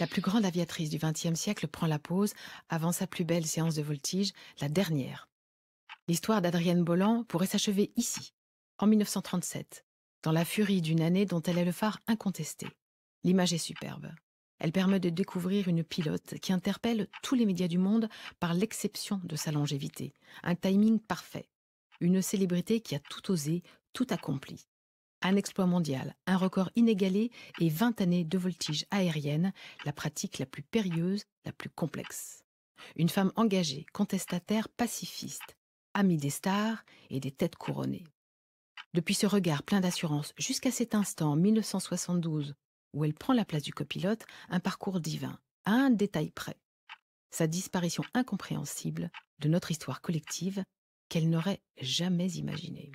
La plus grande aviatrice du XXe siècle prend la pause avant sa plus belle séance de voltige, la dernière. L'histoire d'Adrienne Bolland pourrait s'achever ici, en 1937, dans la furie d'une année dont elle est le phare incontesté. L'image est superbe. Elle permet de découvrir une pilote qui interpelle tous les médias du monde par l'exception de sa longévité, un timing parfait, une célébrité qui a tout osé, tout accompli. Un exploit mondial, un record inégalé et vingt années de voltige aérienne, la pratique la plus périlleuse, la plus complexe. Une femme engagée, contestataire, pacifiste, amie des stars et des têtes couronnées. Depuis ce regard plein d'assurance jusqu'à cet instant, 1972, où elle prend la place du copilote, un parcours divin, à un détail près. Sa disparition incompréhensible de notre histoire collective qu'elle n'aurait jamais imaginée.